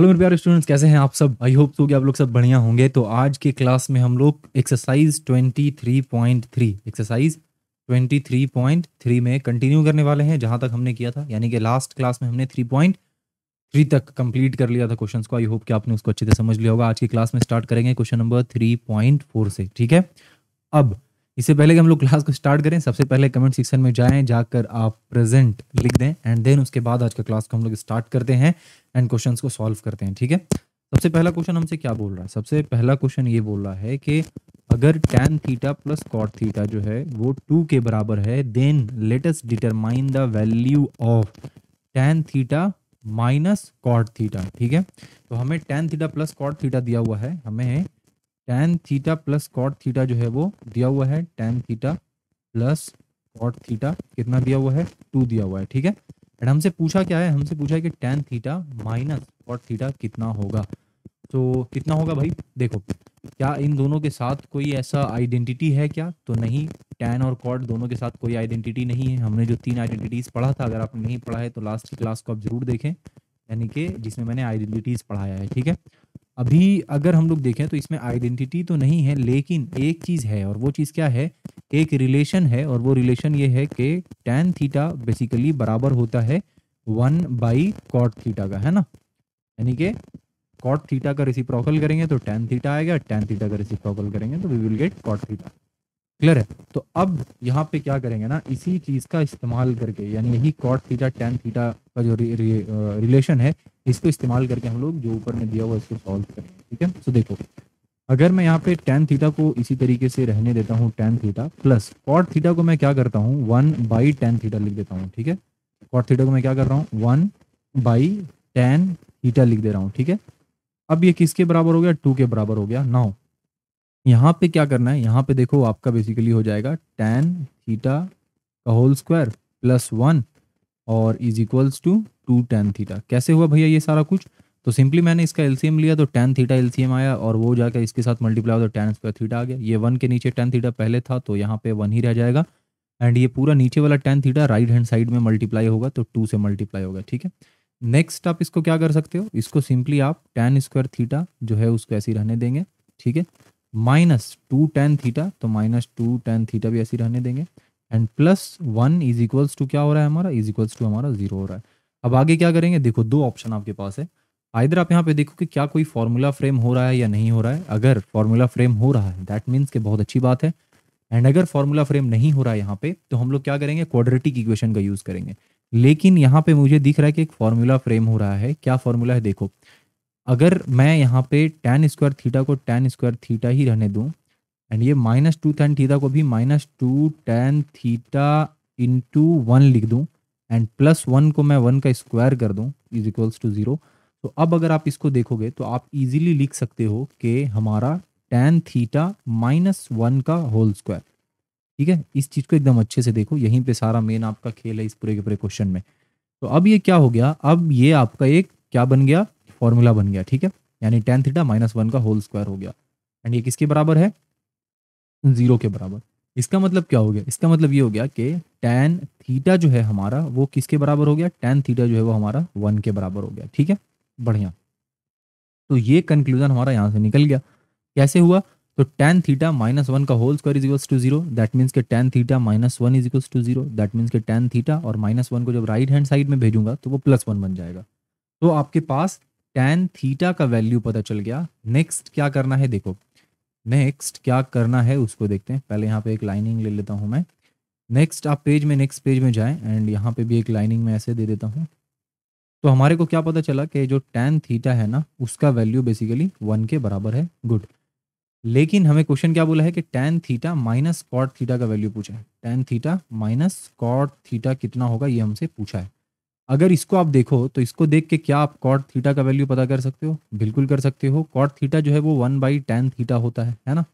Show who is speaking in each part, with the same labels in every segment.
Speaker 1: Hello मेरे प्यारे students कैसे हैं आप सब आई होप सो कि आप लोग सब बढ़िया होंगे तो आज के क्लास में हम लोग एक्सरसाइज 23.3 एक्सरसाइज 23.3 में कंटिन्यू करने वाले हैं जहां तक हमने किया था यानी कि लास्ट क्लास में हमने 3.3 तक कंप्लीट कर लिया था क्वेश्चंस को आई होप कि आपने उसको अच्छे से समझ लिया होगा आज की क्लास में स्टार्ट करेंगे क्वेश्चन नंबर थ्री से ठीक है अब इससे पहले कि हम लोग क्लास को स्टार्ट करें सबसे पहले कमेंट सेक्शन में जाएं जाकर आप प्रेजेंट लिख दें एंड देन उसके बाद आज का क्लास को हम लोग स्टार्ट करते हैं एंड क्वेश्चन को सॉल्व करते हैं ठीक है सबसे पहला क्वेश्चन हमसे क्या बोल रहा है सबसे पहला क्वेश्चन ये बोल रहा है कि अगर tan theta plus cot theta जो है वो टू के बराबर है then latest determine the value of tan theta minus cot theta ठीक है तो हमें tan theta plus cot theta दिया हुआ है हमें tan theta plus cot theta जो है वो दिया हुआ है tan theta plus cot theta कितना दिया हुआ है टू दिया हुआ है ठीक है एंड हमसे पूछा क्या है हमसे पूछा है कि tan theta minus cot theta कितना होगा तो कितना होगा भाई देखो क्या इन दोनों के साथ कोई ऐसा आइडेंटिटी है क्या तो नहीं टेन और कॉट दोनों के साथ कोई आइडेंटिटी नहीं है हमने जो तीन आइडेंटिटीज़ पढ़ा था अगर आपने नहीं पढ़ा है तो लास्ट की क्लास को आप जरूर देखें यानी कि जिसमें मैंने आइडेंटिटीज़ पढ़ाया है ठीक है अभी अगर हम लोग देखें तो इसमें आइडेंटिटी तो नहीं है लेकिन एक चीज है और वो चीज क्या है एक रिलेशन है और वो रिलेशन ये है कि टेन थीटा बेसिकली बराबर होता है वन बाई कॉट थीटा का है ना यानी कि कॉट थीटा का रिसिप्रोकल करेंगे तो टेन थीटा आएगा टेन थीटा का रिसिप्रोकल करेंगे तो we will get cot theta clear है तो अब यहाँ पे क्या करेंगे ना इसी चीज का इस्तेमाल करके यानी यही कॉट थीटा टेन थीटा का जो रिलेशन है इसको इस्तेमाल करके हम लोग जो ऊपर में दिया हुआ इसको सॉल्व करेंगे ठीक है सो तो देखो अगर मैं यहाँ पे टेन थीटा को इसी तरीके से रहने देता हूँ tan theta plus cot theta को मैं क्या करता हूँ वन बाई टेन थीटा लिख देता हूँ ठीक है कॉट थीटा को मैं क्या कर रहा हूँ वन बाई टेन थीटा लिख दे रहा हूँ ठीक है अब ये किसके बराबर हो गया टू के बराबर हो गया नाउ यहाँ पे क्या करना है यहाँ पे देखो आपका बेसिकली हो जाएगा टेन थीटा का होल स्क्वायर प्लस वन और is equals to two tan theta कैसे हुआ भैया ये सारा कुछ तो सिंपली मैंने इसका एलसीएम लिया तो टेन थीटा एलसीएम आया और वो जाकर इसके साथ मल्टीप्लाई होता है टेन स्क्वायर थीटा आ गया ये वन के नीचे टेन थीटा पहले था तो यहाँ पे वन ही रह जाएगा एंड ये पूरा नीचे वाला tan theta right hand side में मल्टीप्लाई होगा तो टू से मल्टीप्लाई होगा ठीक है नेक्स्ट आप इसको क्या कर सकते हो इसको सिंपली आप टेन स्क्वायर थीटा जो है उसको ऐसे ही रहने देंगे ठीक है माइनस टू टेन थीटा तो माइनस टू टेन थीटा भी ऐसे रहने देंगे and plus one is equals to क्या हो रहा है हमारा इज इक्वल्स टू हमारा जीरो हो रहा है अब आगे क्या करेंगे देखो दो ऑप्शन आपके पास है आइधर आप यहाँ पे देखो कि क्या कोई फॉर्मूला फ्रेम हो रहा है या नहीं हो रहा है अगर फॉर्मूला फ्रेम हो रहा है दैट मीन्स कि बहुत अच्छी बात है एंड अगर फॉर्मूला फ्रेम नहीं हो रहा है यहाँ पे तो हम लोग क्या करेंगे क्वाड्रेटिक इक्वेशन का यूज़ करेंगे लेकिन यहाँ पे मुझे दिख रहा है कि एक फॉर्मूला फ्रेम हो रहा है क्या फॉर्मूला है देखो अगर मैं यहाँ पे टेन स्क्वायर थीटा को टेन स्क्वायर थीटा ही रहने दूँ एंड ये माइनस टू टेन थीटा को भी minus two tan theta into one लिख दूँ एंड प्लस वन को मैं वन का स्क्वायर कर दूँ इज इक्वल्स टू ज़ीरो तो अब अगर आप इसको देखोगे तो आप इजीली लिख सकते हो कि हमारा टेन थीटा माइनस वन का होल स्क्वायर ठीक है इस चीज़ को एकदम अच्छे से देखो यहीं पे सारा मेन आपका खेल है इस पूरे के पूरे क्वेश्चन में तो अब ये क्या हो गया अब ये आपका एक क्या बन गया फॉर्मूला बन गया ठीक है यानी टेन थीटा माइनस वन का होल स्क्वायर हो गया एंड ये किसके बराबर है जीरो के बराबर इसका मतलब क्या हो गया इसका मतलब ये हो गया कि टेन थीटा जो है हमारा वो किसके बराबर हो गया टेन थीटा जो है वो हमारा वन के बराबर हो गया ठीक है बढ़िया तो ये कंक्लूजन हमारा यहाँ से निकल गया कैसे हुआ तो टेन थीटा माइनस वन का whole square is equals to zero that means के tan theta minus one is equals to zero that means के टेन थीटा और माइनस वन को जब राइट हैंड साइड में भेजूंगा तो वो प्लस वन बन जाएगा तो आपके पास टेन थीटा का वैल्यू पता चल गया नेक्स्ट क्या करना है देखो नेक्स्ट क्या करना है उसको देखते हैं पहले यहाँ पे एक लाइनिंग ले लेता हूँ मैं नेक्स्ट आप पेज में नेक्स्ट पेज में जाएं एंड यहाँ पे भी एक लाइनिंग में ऐसे दे देता हूँ तो हमारे को क्या पता चला कि जो टेन थीटा है ना उसका वैल्यू बेसिकली वन के बराबर है गुड लेकिन हमें क्वेश्चन क्या बोला है कि tan theta minus cot theta का वैल्यू पूछा है tan theta minus cot theta कितना होगा ये हमसे पूछा है अगर इसको आप देखो तो इसको देख के क्या आप कॉट थीटा का वैल्यू पता कर सकते हो बिल्कुल कर सकते हो कॉट थीटा जो है वो वन बाई टेन थीटा होता है है ना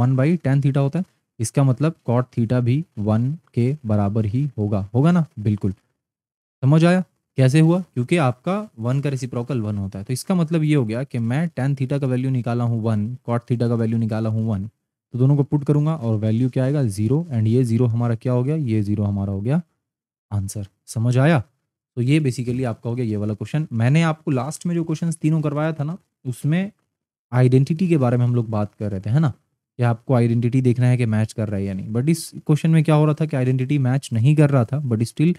Speaker 1: वन बाई टेन थीटा होता है इसका मतलब कॉट थीटा भी वन के बराबर ही होगा होगा ना बिल्कुल समझ आया कैसे हुआ क्योंकि आपका वन का रेसिप्रोकल वन होता है तो इसका मतलब ये हो गया कि मैं टेन थीटा का वैल्यू निकाला हूँ वन कॉट थीटा का वैल्यू निकाला हूँ वन तो दोनों को पुट करूंगा और वैल्यू क्या आएगा जीरो एंड ये जीरो हमारा क्या हो गया ये जीरो हमारा हो गया आंसर समझ आया तो ये बेसिकली आपका हो गया ये वाला क्वेश्चन मैंने आपको लास्ट में जो क्वेश्चन तीनों करवाया था ना उसमें आइडेंटिटी के बारे में हम लोग बात कर रहे थे है ना कि आपको आइडेंटिटी देखना है कि मैच कर रहा है या नहीं बट इस क्वेश्चन में क्या हो रहा था कि आइडेंटिटी मैच नहीं कर रहा था बट स्टिल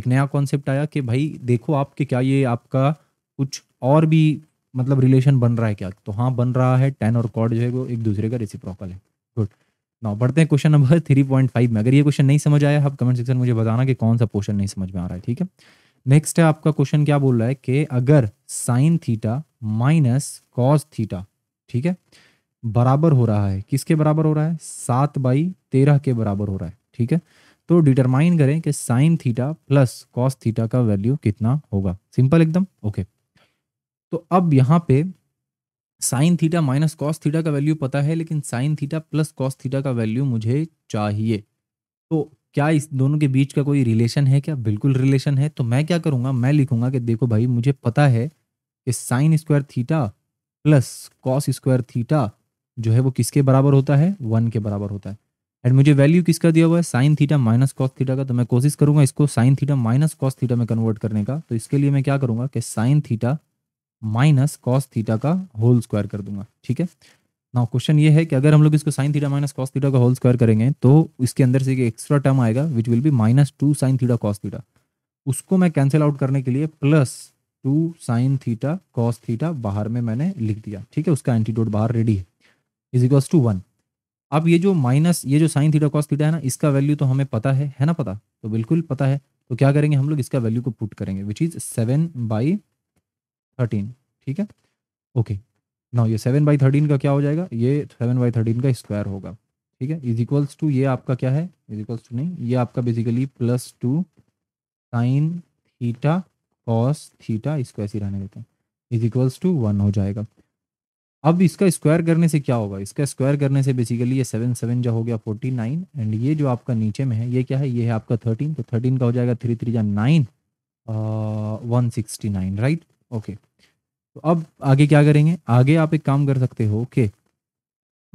Speaker 1: एक नया कॉन्सेप्ट आया कि भाई देखो आपके क्या ये आपका कुछ और भी मतलब रिलेशन बन रहा है क्या तो हाँ बन रहा है टेन और कॉड जो है वो एक दूसरे का रेसिप्रोकल है गुड ना बढ़ते हैं question number three point five में अगर ये क्वेश्चन नहीं समझ आया आप कमेंट सेक्शन मुझे बताना कि कौन सा पोर्शन नहीं समझ में आ रहा है ठीक है नेक्स्ट है आपका क्वेश्चन क्या बोल रहा है कि अगर sine theta minus cos theta ठीक है बराबर हो रहा है किसके बराबर हो रहा है सात बाई तेरह के बराबर हो रहा है ठीक है तो डिटरमाइन करें कि sine theta plus cos theta का वैल्यू कितना होगा सिंपल एकदम ओके तो अब यहाँ पे sine theta minus cos theta का वैल्यू पता है लेकिन sine theta plus cos theta का वैल्यू मुझे चाहिए तो क्या इस दोनों के बीच का कोई रिलेशन है क्या बिल्कुल रिलेशन है तो मैं क्या करूँगा मैं लिखूंगा कि देखो भाई मुझे पता है कि sine square theta plus cos square theta जो है वो किसके बराबर होता है वन के बराबर होता है एंड मुझे वैल्यू किसका दिया हुआ है sine theta minus cos theta का तो मैं कोशिश करूंगा इसको sine theta minus cos theta में कन्वर्ट करने का तो इसके लिए मैं क्या करूंगा कि sine theta minus cos theta का होल स्क्वायर कर दूंगा ठीक है नाउ क्वेश्चन ये है कि अगर हम लोग इसको sine theta minus cos theta का होल स्क्वायर करेंगे तो इसके अंदर से एक एक्स्ट्रा टर्म आएगा which will be minus two sine theta cos theta उसको मैं कैंसिल आउट करने के लिए plus two sine theta cos theta बाहर में मैंने लिख दिया ठीक है उसका एंटीडोट बाहर रेडी है इज इक्वल्स टू वन अब ये जो माइनस ये जो साइन थीटा कॉस थीटा है ना इसका वैल्यू तो हमें पता है है ना पता तो बिल्कुल पता है तो क्या करेंगे हम लोग इसका वैल्यू को पुट करेंगे which is seven by thirteen ठीक है ओके okay. ना ये सेवन बाई थर्टीन का क्या हो जाएगा ये सेवन बाई थर्टीन का स्क्वायर होगा ठीक है इज इक्वल्स टू ये आपका क्या है इज इक्वल्स टू नहीं ये आपका basically plus two sine theta cos theta इसको ऐसे रहने देते हैं इज इक्वल्स टू वन हो जाएगा अब इसका स्क्वायर करने से क्या होगा इसका स्क्वायर करने से बेसिकली ये सेवन सेवन जो हो गया फोर्टी नाइन एंड ये जो आपका नीचे में है ये क्या है ये है आपका थर्टीन तो थर्टीन का हो जाएगा थ्री थ्री जा nine one sixty nine right okay तो अब आगे क्या करेंगे आगे आप एक काम कर सकते हो कि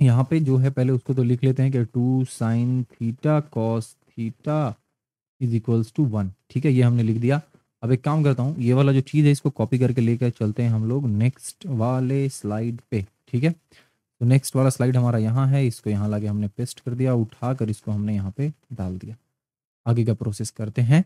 Speaker 1: यहाँ पे जो है पहले उसको तो लिख लेते हैं कि two sine theta cos theta is equals to one ठीक है ये हमने लिख दिया अब एक काम करता हूँ ये वाला जो चीज़ है इसको कॉपी करके लेकर चलते हैं हम लोग नेक्स्ट वाले स्लाइड पे ठीक है तो नेक्स्ट वाला स्लाइड हमारा यहाँ है इसको यहाँ लाके हमने पेस्ट कर दिया उठा कर इसको हमने यहाँ पे डाल दिया आगे का प्रोसेस करते हैं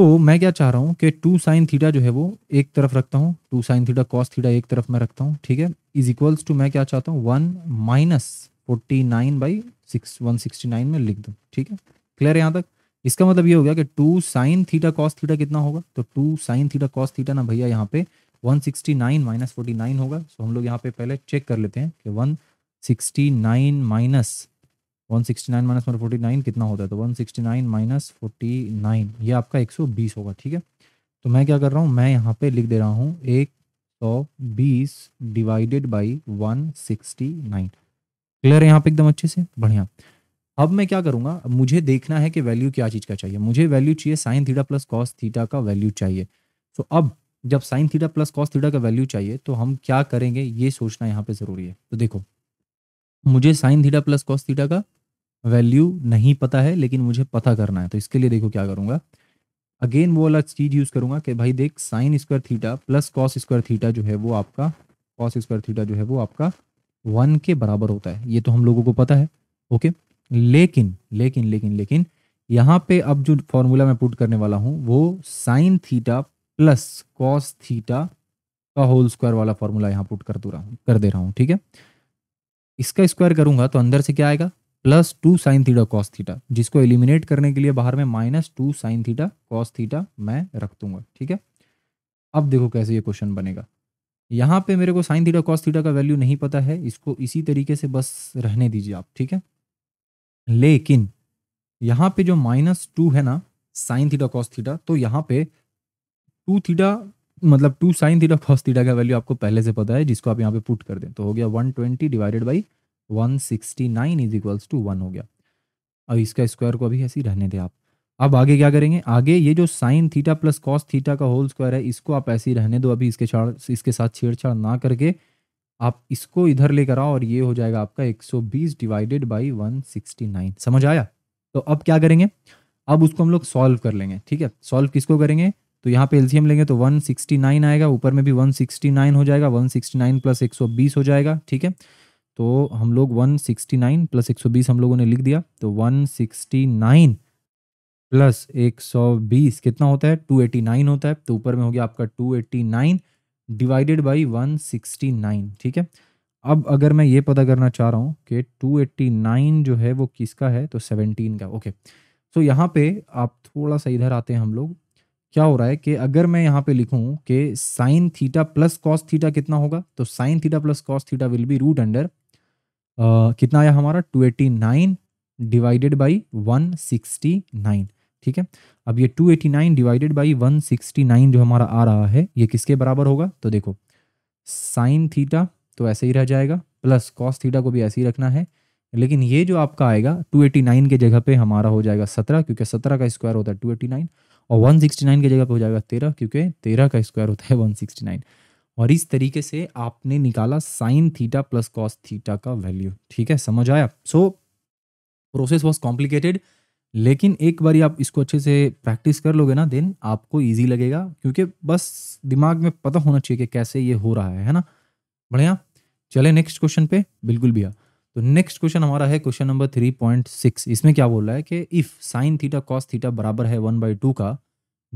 Speaker 1: तो मैं क्या चाह रहा हूँ कि टू साइन थीटा जो है वो एक तरफ रखता हूँ two sine theta cos theta एक तरफ मैं रखता हूँ ठीक है इज इक्वल्स टू मैं क्या चाहता हूँ one minus forty nine by six one sixty nine में लिख दूँ ठीक है क्लियर है यहाँ तक इसका मतलब ये हो गया कि two sine theta cos theta कितना होगा तो two sine theta cos theta ना भैया यहाँ पे one sixty nine minus forty nine होगा सो हम लोग यहाँ पे पहले चेक कर लेते हैं कि one sixty nine minus one sixty nine minus one forty nine कितना होता है तो one sixty nine minus forty nine ये आपका एक सौ बीस होगा ठीक है तो मैं क्या कर रहा हूँ मैं यहाँ पे लिख दे रहा हूँ एक सौ बीस divided by one sixty nine clear यहाँ पे एकदम अच्छे से बढ़िया अब मैं क्या करूँगा मुझे देखना है कि वैल्यू क्या चीज़ का चाहिए मुझे वैल्यू चाहिए sine theta plus cos theta का वैल्यू चाहिए तो अब जब sine theta plus cos theta का वैल्यू चाहिए तो हम क्या करेंगे ये सोचना यहाँ पे ज़रूरी है तो देखो मुझे sine theta plus cos theta का वैल्यू नहीं पता है लेकिन मुझे पता करना है तो इसके लिए देखो क्या करूँगा अगेन वो अलग चीज़ यूज़ करूँगा कि भाई देख sine square theta plus cos square theta जो है वो आपका कॉस स्क्वायर थीटा जो है वो आपका वन के बराबर होता है ये तो हम लोगों को पता है ओके लेकिन लेकिन लेकिन लेकिन यहाँ पे अब जो फॉर्मूला मैं पुट करने वाला हूँ वो sine theta plus cos theta का होल स्क्वायर वाला फॉर्मूला यहाँ पुट कर दे रहा हूँ कर दे रहा हूँ ठीक है इसका स्क्वायर करूंगा तो अंदर से क्या आएगा plus two sine theta cos theta जिसको एलिमिनेट करने के लिए बाहर में minus two sine theta cos theta मैं रख दूंगा ठीक है अब देखो कैसे ये क्वेश्चन बनेगा यहाँ पे मेरे को साइन थीटा कॉस थीटा का वैल्यू नहीं पता है इसको इसी तरीके से बस रहने दीजिए आप ठीक है लेकिन यहाँ पे जो माइनस टू है ना साइन थीटा कॉस थीटा तो यहाँ पे टू थीटा मतलब two sine theta cos theta का वैल्यू आपको पहले से पता है जिसको आप यहाँ पे पुट कर दें तो हो गया one twenty divided by one sixty nine is equals to one हो गया अब इसका स्क्वायर को अभी ऐसे ही रहने दे आप अब आगे क्या करेंगे आगे ये जो sine theta plus cos theta का होल स्क्वायर है इसको आप ऐसे ही रहने दो अभी इसके छाड़ इसके साथ छेड़छाड़ ना करके आप इसको इधर लेकर आओ और ये हो जाएगा आपका 120 डिवाइडेड बाय 169 समझ आया तो अब क्या करेंगे अब उसको हम लोग सॉल्व कर लेंगे ठीक है सॉल्व किसको करेंगे तो यहाँ पे एलसीएम लेंगे तो 169 आएगा ऊपर में भी 169 हो जाएगा 169 प्लस 120 हो जाएगा ठीक है तो हम लोग 169 प्लस 120 हम लोगों ने लिख दिया तो 169 प्लस 120 कितना होता है 289 होता है तो ऊपर में हो गया आपका 289 डिवाइडेड बाई 169 ठीक है अब अगर मैं ये पता करना चाह रहा हूँ कि 289 जो है वो किसका है तो 17 का ओके सो यहाँ पे आप थोड़ा सा इधर आते हैं हम लोग क्या हो रहा है कि अगर मैं यहाँ पे लिखूँ कि sine theta plus cos theta कितना होगा तो sine theta plus cos theta will be root under Uh, कितना आया हमारा 289 डिवाइडेड बाई नाइन ठीक है अब ये 289 डिवाइडेड बाई नाइन जो हमारा आ रहा है ये किसके बराबर होगा तो देखो साइन थीटा तो ऐसे ही रह जाएगा प्लस कॉस थीटा को भी ऐसे ही रखना है लेकिन ये जो आपका आएगा 289 के जगह पे हमारा हो जाएगा 17 क्योंकि 17 का स्क्वायर होता है 289 और 169 के जगह पे हो जाएगा 13 क्योंकि 13 का स्क्वायर होता है 169 और इस तरीके से आपने निकाला sine theta plus cos theta का वैल्यू ठीक है समझ आया सो प्रोसेस वॉज कॉम्प्लिकेटेड लेकिन एक बार आप इसको अच्छे से प्रैक्टिस कर लोगे ना देन आपको ईजी लगेगा क्योंकि बस दिमाग में पता होना चाहिए कि कैसे ये हो रहा है है ना बढ़िया चले नेक्स्ट क्वेश्चन पे बिल्कुल भैया तो नेक्स्ट क्वेश्चन हमारा है question number three point six इसमें क्या बोल रहा है कि if sine theta cos theta बराबर है वन बाई टू का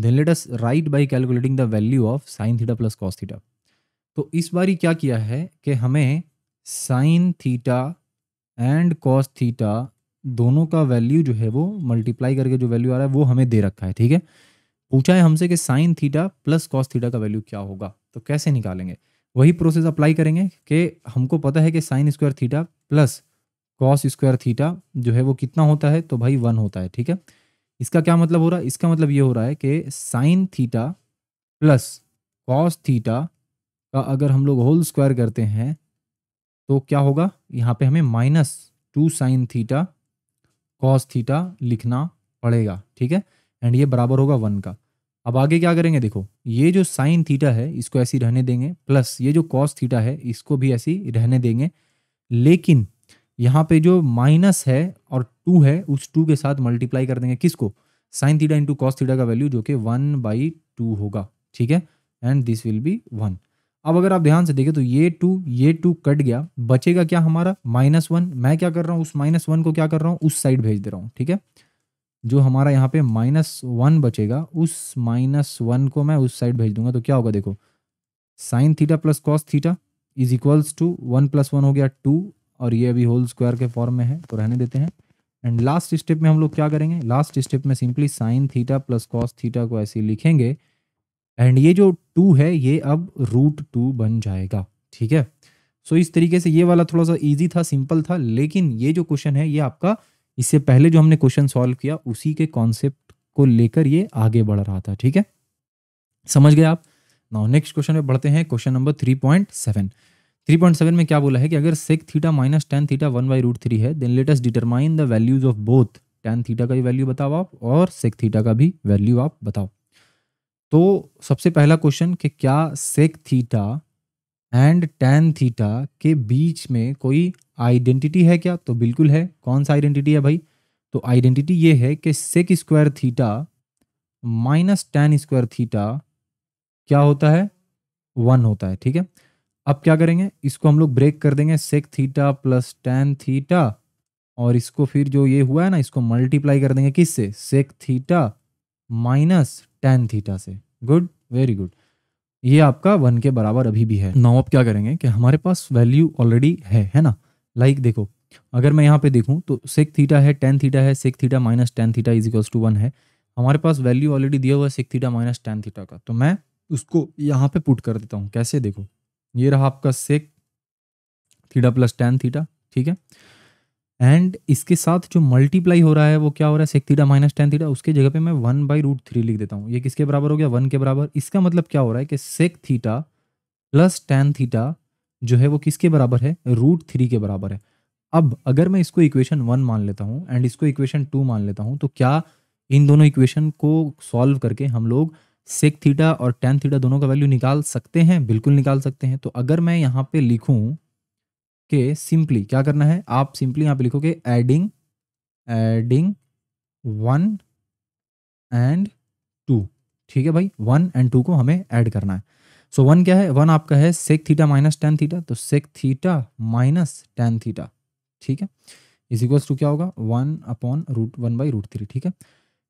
Speaker 1: then let us write by calculating the value of sine theta plus cos theta तो इस बारी क्या किया है कि हमें sine theta and cos theta दोनों का वैल्यू जो है वो मल्टीप्लाई करके जो वैल्यू आ रहा है वो हमें दे रखा है ठीक है पूछा है हमसे कि sine theta plus cos theta का वैल्यू क्या होगा तो कैसे निकालेंगे वही प्रोसेस अप्लाई करेंगे कि हमको पता है कि sine square theta plus cos square theta जो है वो कितना होता है तो भाई वन होता है ठीक है इसका क्या मतलब हो रहा है इसका मतलब ये हो रहा है कि sine theta plus cos theta का अगर हम लोग होल स्क्वायर करते हैं तो क्या होगा यहाँ पे हमें minus two sine theta cos theta लिखना पड़ेगा ठीक है एंड ये बराबर होगा वन का अब आगे क्या करेंगे देखो ये जो साइन थीटा है इसको ऐसी रहने देंगे प्लस ये जो कॉस थीटा है इसको भी ऐसी रहने देंगे लेकिन यहाँ पे जो माइनस है और टू है उस टू के साथ मल्टीप्लाई कर देंगे किसको sine theta into cos theta का वैल्यू जो कि वन बाई टू होगा ठीक है and this will be one अब अगर आप ध्यान से देखें तो ये टू ये टू कट गया बचेगा क्या हमारा माइनस वन मैं क्या कर रहा हूँ उस माइनस वन को क्या कर रहा हूँ उस साइड भेज दे रहा हूँ ठीक है जो हमारा यहाँ पे माइनस वन बचेगा उस माइनस वन को मैं उस साइड भेज दूंगा तो क्या होगा देखो sine theta plus cos theta is equals to one plus one हो गया टू और ये अभी होल स्क्वायर के फॉर्म में है तो रहने देते हैं एंड लास्ट स्टेप में हम लोग क्या करेंगे लास्ट स्टेप में simply sine theta plus cos theta को ऐसे लिखेंगे एंड ये जो टू है ये अब रूट टू बन जाएगा ठीक है सो so, इस तरीके से ये वाला थोड़ा सा इजी था सिंपल था लेकिन ये जो क्वेश्चन है ये आपका इससे पहले जो हमने क्वेश्चन सॉल्व किया उसी के कॉन्सेप्ट को लेकर ये आगे बढ़ रहा था ठीक है समझ गए आप नाउ नेक्स्ट क्वेश्चन में बढ़ते हैं question number three point seven three point seven में क्या बोला है कि अगर sec theta minus tan theta one by root three है then latest determine the values of both tan theta का भी वैल्यू बताओ आप और सेक थीटा का भी वैल्यू आप बताओ तो सबसे पहला क्वेश्चन कि क्या sec theta and tan theta के बीच में कोई आइडेंटिटी है क्या तो बिल्कुल है कौन सा आइडेंटिटी है भाई तो आइडेंटिटी ये है कि sec square theta minus tan square theta क्या होता है वन होता है ठीक है अब क्या करेंगे इसको हम लोग ब्रेक कर देंगे sec theta plus tan theta और इसको फिर जो ये हुआ है ना इसको मल्टीप्लाई कर देंगे किससे sec theta minus tan theta से गुड वेरी गुड ये आपका वन के बराबर अभी भी है नाउ आप क्या करेंगे कि हमारे पास वैल्यू ऑलरेडी है है ना लाइक like देखो अगर मैं यहाँ पे देखूँ तो सिक्स थीटा है टेन थीटा है sec theta minus tan theta is equals to one है हमारे पास वैल्यू ऑलरेडी दिया हुआ है sec theta minus tan theta का तो मैं उसको यहाँ पे पुट कर देता हूँ कैसे देखो ये रहा आपका sec theta plus tan theta ठीक है एंड इसके साथ जो मल्टीप्लाई हो रहा है वो क्या हो रहा है sec theta minus tan theta उसके जगह पे मैं वन बाई रूट थ्री लिख देता हूँ ये किसके बराबर हो गया वन के बराबर इसका मतलब क्या हो रहा है कि sec theta plus tan theta जो है वो किसके बराबर है रूट थ्री के बराबर है अब अगर मैं इसको इक्वेशन वन मान लेता हूँ एंड इसको इक्वेशन टू मान लेता हूँ तो क्या इन दोनों इक्वेशन को सॉल्व करके हम लोग सेक थीटा और टेन थीटा दोनों का वैल्यू निकाल सकते हैं बिल्कुल निकाल सकते हैं तो अगर मैं यहाँ पे लिखूँ के सिंपली क्या करना है आप सिंपली यहाँ पे लिखोगे adding adding one and two ठीक है भाई वन एंड टू को हमें ऐड करना है सो so, वन क्या है वन आपका है sec theta minus tan theta तो sec theta minus tan theta ठीक है इज इक्वल्स टू क्या होगा one upon root one by root three ठीक है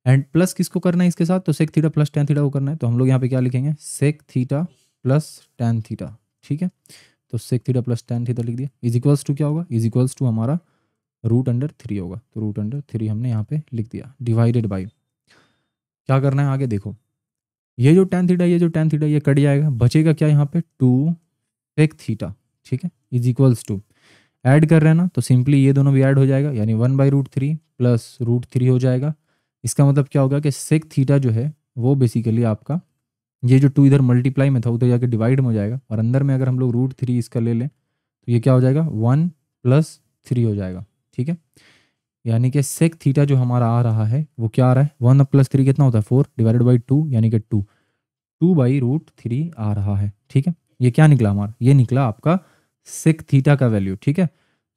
Speaker 1: एंड प्लस किसको करना है इसके साथ तो sec theta plus tan theta को करना है तो हम लोग यहाँ पे क्या लिखेंगे sec theta plus tan theta ठीक है तो sec theta plus tan theta लिख दिया इज इक्वल्स टू क्या होगा इज इक्वल्स टू हमारा रूट अंडर थ्री होगा तो रूट अंडर थ्री हमने यहाँ पे लिख दिया डिवाइडेड बाई क्या करना है आगे देखो ये जो टेन थीटा ये जो टेन थीटा ये कट जाएगा बचेगा क्या यहाँ पे टू सेक थीटा ठीक है इज इक्वल्स टू एड कर रहे हैं ना तो सिंपली ये दोनों भी ऐड हो जाएगा यानी one by root three plus root three हो जाएगा इसका मतलब क्या होगा कि सेक थीटा जो है वो बेसिकली आपका ये जो टू इधर मल्टीप्लाई में था उधर जाके डिवाइड में हो जाएगा और अंदर में अगर हम लोग रूट थ्री इसका ले लें तो ये क्या हो जाएगा वन प्लस थ्री हो जाएगा ठीक है यानी कि सेक थीटा जो हमारा आ रहा है वो क्या आ रहा है वन प्लस थ्री कितना होता है फोर डिवाइडेड बाई टू यानी कि two two by root three आ रहा है ठीक है ये क्या निकला हमारा ये निकला आपका सेक थीटा का वैल्यू ठीक है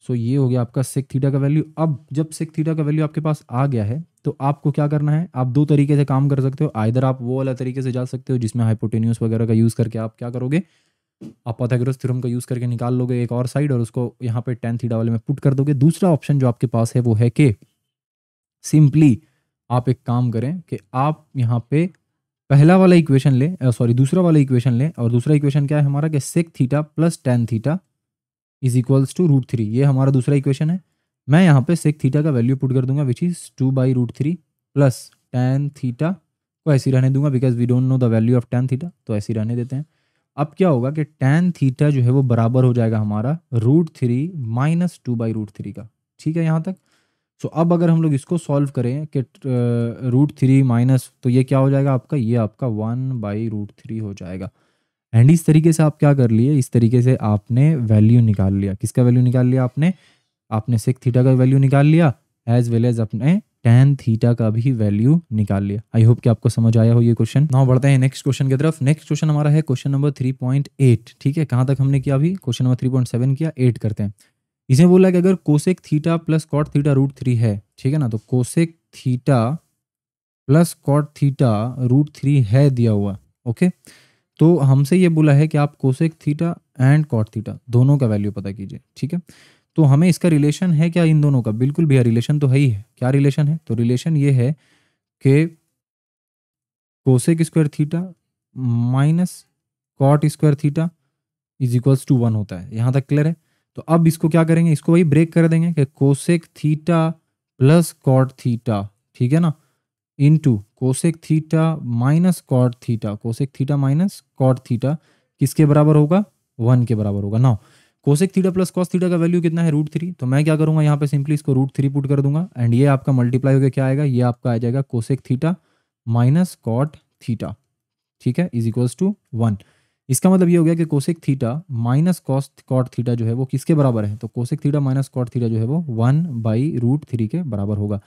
Speaker 1: सो ये हो गया आपका सेक थीटा का वैल्यू अब जब सेक थीटा का वैल्यू आपके पास आ गया है तो आपको क्या करना है आप दो तरीके से काम कर सकते हो आइधर आप वो वाला तरीके से जा सकते हो जिसमें हाइपोटेन्यूस वगैरह का यूज़ करके आप क्या करोगे आप पथाग्रोस थ्योरम का यूज़ करके निकाल लोगे एक और साइड और उसको यहाँ पे टेन थीटा वाले में पुट कर दोगे दूसरा ऑप्शन जो आपके पास है वो है कि सिंपली आप एक काम करें कि आप यहाँ पे पहला वाला इक्वेशन लें सॉरी दूसरा वाला इक्वेशन लें और दूसरा इक्वेशन क्या है हमारा कि sec theta plus tan theta is equals to root three ये हमारा दूसरा इक्वेशन है मैं यहाँ पे सेक थीटा का वैल्यू पुट कर दूंगा which is two by root three plus tan theta को ऐसी रहने दूंगा because we don't know the value of tan theta तो ऐसी रहने देते हैं अब क्या होगा कि टेन थीटा जो है वो बराबर हो जाएगा हमारा root three minus two by root three का ठीक है यहाँ तक सो so, अब अगर हम लोग इसको सॉल्व करें कि रूट थ्री माइनस तो ये क्या हो जाएगा आपका ये आपका वन बाई रूट थ्री हो जाएगा एंड इस तरीके से आप क्या कर लिए इस तरीके से आपने वैल्यू निकाल लिया किसका वैल्यू निकाल लिया आपने आपने सिक्स थीटा का वैल्यू निकाल लिया एज वेल एज अपने टेन थीटा का भी वैल्यू निकाल लिया आई होप कि आपको समझ आया हो ये क्वेश्चन नाउ बढ़ते हैं नेक्स्ट क्वेश्चन की तरफ नेक्स्ट क्वेश्चन हमारा है question number three point eight ठीक है कहाँ तक हमने किया अभी question number three point seven किया एट करते हैं इसे बोला कि अगर cosec theta plus cot theta root three है ठीक है ना तो cosec theta plus cot theta root three है दिया हुआ ओके okay? तो हमसे ये बोला है कि आप cosec theta and cot theta दोनों का वैल्यू पता कीजिए ठीक है तो हमें इसका रिलेशन है क्या इन दोनों का बिल्कुल भैया रिलेशन तो है ही है क्या रिलेशन है तो रिलेशन ये है कि cosec square theta minus cot square theta is equals to one होता है यहाँ तक क्लियर है तो अब इसको क्या करेंगे इसको वही ब्रेक कर देंगे कि cosec theta plus cot theta ठीक है ना into cosec theta minus cot theta cosec theta minus cot theta किसके बराबर होगा वन के बराबर होगा now cosec theta plus cos theta का वैल्यू कितना है रूट थ्री तो मैं क्या करूंगा यहाँ पे सिंपली इसको रूट थ्री पुट कर दूंगा एंड ये आपका मल्टीप्लाई होकर क्या आएगा ये आपका आ जाएगा cosec theta minus cot theta ठीक है इज इक्वल्स टू वन इसका मतलब ये हो गया कि cosec theta minus cos cot theta जो है वो किसके बराबर है तो cosec theta minus cot theta जो है वो वन बाई रूट थ्री के बराबर होगा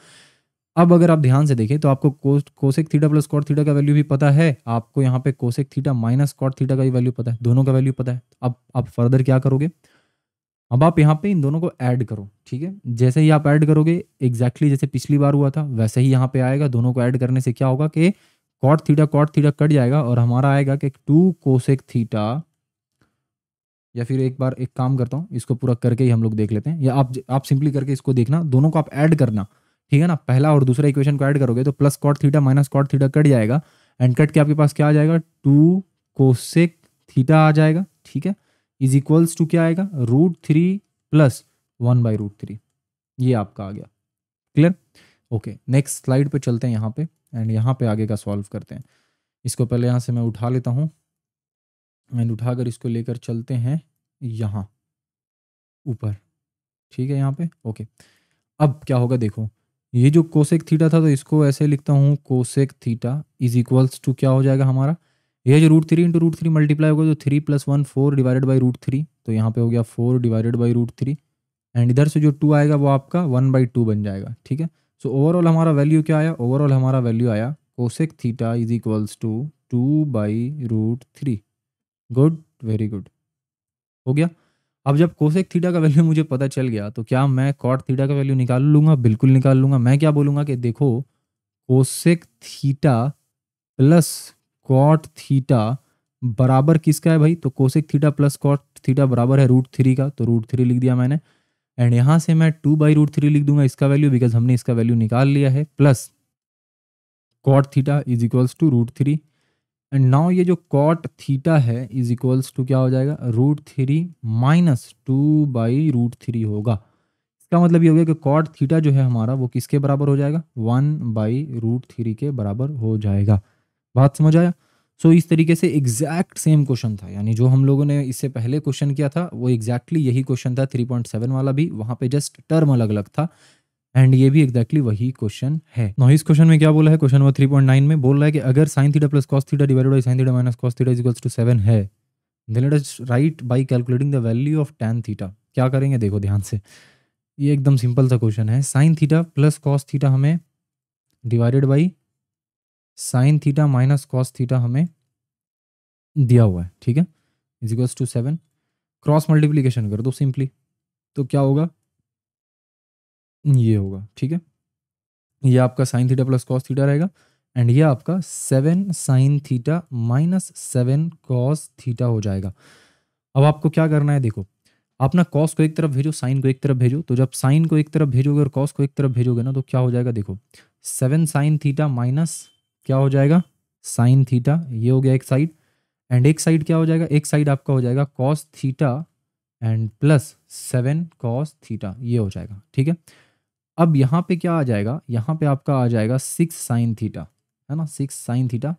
Speaker 1: अब अगर आप ध्यान से देखें तो आपको cosec theta plus cot theta का वैल्यू भी पता है आपको यहाँ पे cosec theta minus cot theta का भी वैल्यू पता है दोनों का वैल्यू पता है अब आप फर्दर क्या करोगे अब आप यहाँ पे इन दोनों को ऐड करो ठीक है जैसे ही आप ऐड करोगे एग्जैक्टली exactly जैसे पिछली बार हुआ था वैसे ही यहाँ पे आएगा दोनों को ऐड करने से क्या होगा कि कॉट थीटा कॉट थीटा कट जाएगा और हमारा आएगा कि टू कोसेक थीटा या फिर एक बार एक काम करता हूँ इसको पूरा करके ही हम लोग देख लेते हैं या आप आप सिंपली करके इसको देखना दोनों को आप ऐड करना ठीक है ना पहला और दूसरा इक्वेशन को ऐड करोगे तो plus cot theta minus cot theta कट जाएगा एंड कट के आपके पास क्या आ जाएगा टू कोसेक थीटा आ जाएगा ठीक है इज इक्वल्स टू क्या आएगा root three plus one by root three ये आपका आ गया क्लियर ओके नेक्स्ट स्लाइड पे चलते हैं यहाँ पे एंड यहाँ पे आगे का सॉल्व करते हैं इसको पहले यहाँ से मैं उठा लेता हूँ एंड उठाकर इसको लेकर चलते हैं यहाँ ऊपर ठीक है यहाँ पे ओके अब क्या होगा देखो ये जो कोसेक थीटा था तो इसको ऐसे लिखता हूँ cosec theta is equals to क्या हो जाएगा हमारा ये जो root three into root three multiply होगा तो three plus one four divided by root three तो यहाँ पे हो गया four divided by root three and इधर से जो टू आएगा वो आपका वन बाई टू बन जाएगा ठीक है सो so, ओवरऑल हमारा वैल्यू क्या आया ओवरऑल हमारा वैल्यू आया cosec theta is equals to two by root three good very good हो गया अब जब कोसेक थीटा का वैल्यू मुझे पता चल गया तो क्या मैं कॉट थीटा का वैल्यू निकाल लूंगा बिल्कुल निकाल लूंगा मैं क्या बोलूँगा कि देखो cosec theta plus cot theta बराबर किसका है भाई तो cosec theta plus cot theta बराबर है रूट थ्री का तो रूट थ्री लिख दिया मैंने एंड यहाँ से मैं टू बाई रूट थ्री लिख दूंगा इसका वैल्यू बिकॉज हमने इसका वैल्यू निकाल लिया है plus cot theta is equals to root three and now ये जो कॉट थीटा है इज इक्वल्स टू क्या हो जाएगा root three minus two by root three होगा इसका मतलब ये हो गया कि कॉट थीटा जो है हमारा वो किसके बराबर हो जाएगा वन बाई रूट थ्री के बराबर हो जाएगा बात समझ आया सो so, इस तरीके से एग्जैक्ट सेम क्वेश्चन था यानी जो हम लोगों ने इससे पहले क्वेश्चन किया था वो एग्जैक्टली exactly यही क्वेश्चन था सेवन वाला भी वहाँ पे जस्ट टर्म अलग अलग था एंड ये भी एक्जैक्टली exactly वही क्वेश्चन है नॉ इस क्वेश्चन में क्या बोला है question number three point nine में बोल रहा है कि अगर sine theta plus cos theta divided by sine theta minus cos theta is equals to seven है then let us write by calculating the value of tan theta क्या करेंगे देखो ध्यान से ये एकदम सिंपल सा क्वेश्चन है sine theta plus cos theta हमें divided by sine theta minus cos theta हमें दिया हुआ है ठीक है is equals to seven cross multiplication कर दो सिंपली तो क्या होगा ये होगा ठीक है ये आपका sine theta plus cos theta रहेगा एंड ये आपका seven sine theta minus seven cos theta हो जाएगा अब आपको क्या करना है देखो आप ना कॉस को एक तरफ भेजो साइन को एक तरफ भेजो तो जब साइन को एक तरफ भेजोगे और कॉस को एक तरफ भेजोगे ना तो क्या हो जाएगा देखो सेवन साइन थीटा माइनस क्या हो जाएगा साइन थीटा ये हो गया एक साइड एंड एक साइड क्या हो जाएगा एक साइड आपका हो जाएगा cos theta and plus seven cos theta ये हो जाएगा ठीक है अब यहाँ पे क्या आ जाएगा यहाँ पे आपका आ जाएगा सिक्स साइन थीटा है ना six sine theta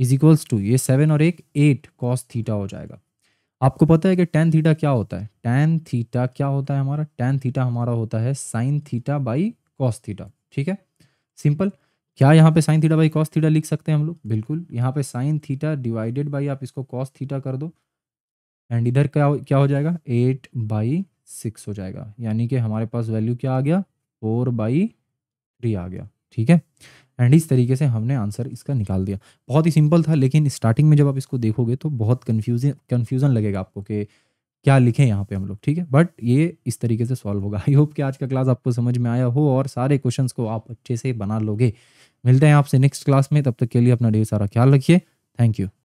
Speaker 1: is equals to ये सेवन और एक एट कॉस थीटा हो जाएगा आपको पता है कि टेन थीटा क्या होता है टेन थीटा क्या होता है हमारा टेन थीटा हमारा होता है sine theta by cos theta ठीक है सिंपल क्या यहाँ पे sine theta by cos theta लिख सकते हैं हम लोग बिल्कुल यहाँ पे साइन थीटा डिवाइडेड बाई आप इसको कॉस थीटा कर दो एंड इधर क्या क्या हो जाएगा एट बाई सिक्स हो जाएगा यानी कि हमारे पास वैल्यू क्या आ गया फोर बाई थ्री आ गया ठीक है एंड इस तरीके से हमने आंसर इसका निकाल दिया बहुत ही सिंपल था लेकिन स्टार्टिंग में जब आप इसको देखोगे तो बहुत कन्फ्यूज कन्फ्यूज़न लगेगा आपको कि क्या लिखें यहाँ पे हम लोग ठीक है बट ये इस तरीके से सॉल्व होगा आई होप कि आज का क्लास आपको समझ में आया हो और सारे क्वेश्चंस को आप अच्छे से बना लोगे मिलते हैं आपसे नेक्स्ट क्लास में तब तक के लिए अपना ढेर सारा ख्याल रखिए थैंक यू